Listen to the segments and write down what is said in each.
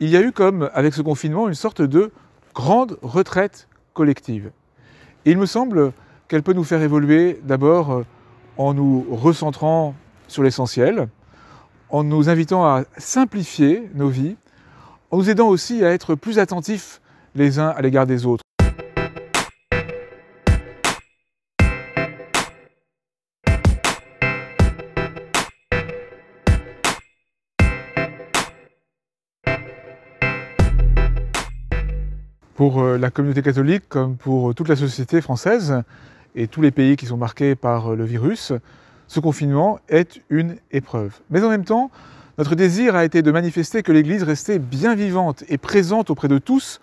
il y a eu comme, avec ce confinement, une sorte de grande retraite collective. Et il me semble qu'elle peut nous faire évoluer d'abord euh, en nous recentrant sur l'essentiel, en nous invitant à simplifier nos vies, en nous aidant aussi à être plus attentifs les uns à l'égard des autres. pour euh, la communauté catholique comme pour euh, toute la société française et tous les pays qui sont marqués par euh, le virus, ce confinement est une épreuve. Mais en même temps, notre désir a été de manifester que l'Église restait bien vivante et présente auprès de tous,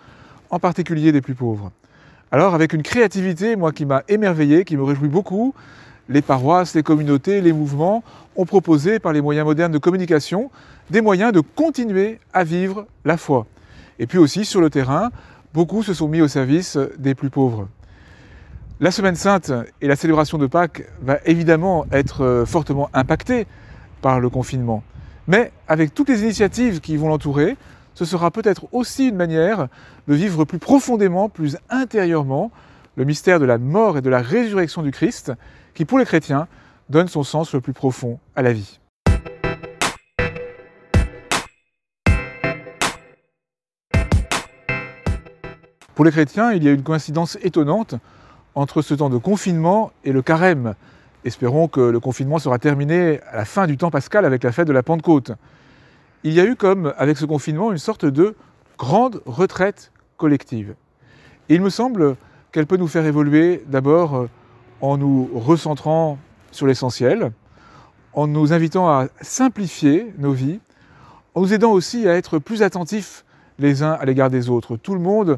en particulier des plus pauvres. Alors avec une créativité, moi, qui m'a émerveillé, qui me réjouit beaucoup, les paroisses, les communautés, les mouvements ont proposé par les moyens modernes de communication des moyens de continuer à vivre la foi. Et puis aussi sur le terrain, beaucoup se sont mis au service des plus pauvres. La Semaine Sainte et la célébration de Pâques va évidemment être euh, fortement impactée par le confinement. Mais avec toutes les initiatives qui vont l'entourer, ce sera peut-être aussi une manière de vivre plus profondément, plus intérieurement, le mystère de la mort et de la résurrection du Christ, qui pour les chrétiens donne son sens le plus profond à la vie. Pour les chrétiens, il y a une coïncidence étonnante entre ce temps de confinement et le carême. Espérons que le confinement sera terminé à la fin du temps pascal avec la fête de la Pentecôte. Il y a eu comme, avec ce confinement, une sorte de grande retraite collective. il me semble qu'elle peut nous faire évoluer d'abord euh, en nous recentrant sur l'essentiel, en nous invitant à simplifier nos vies, en nous aidant aussi à être plus attentifs les uns à l'égard des autres. Tout le monde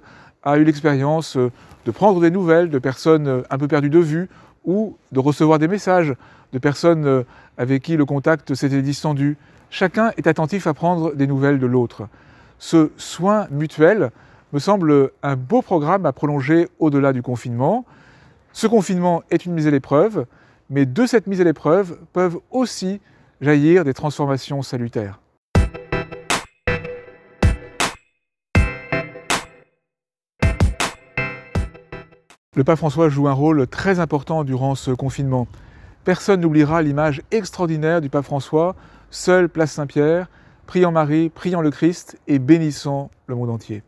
a eu l'expérience euh, de prendre des nouvelles de personnes euh, un peu perdues de vue ou de recevoir des messages de personnes euh, avec qui le contact s'était distendu. Chacun est attentif à prendre des nouvelles de l'autre. Ce soin mutuel me semble un beau programme à prolonger au-delà du confinement. Ce confinement est une mise à l'épreuve, mais de cette mise à l'épreuve peuvent aussi jaillir des transformations salutaires. Le pape François joue un rôle très important durant ce confinement. Personne n'oubliera l'image extraordinaire du pape François, seul place Saint-Pierre, priant Marie, priant le Christ et bénissant le monde entier.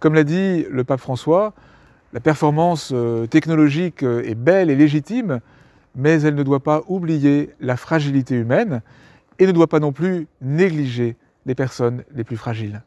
Comme l'a dit le pape François, la performance euh, technologique euh, est belle et légitime, mais elle ne doit pas oublier la fragilité humaine et ne doit pas non plus négliger les personnes les plus fragiles.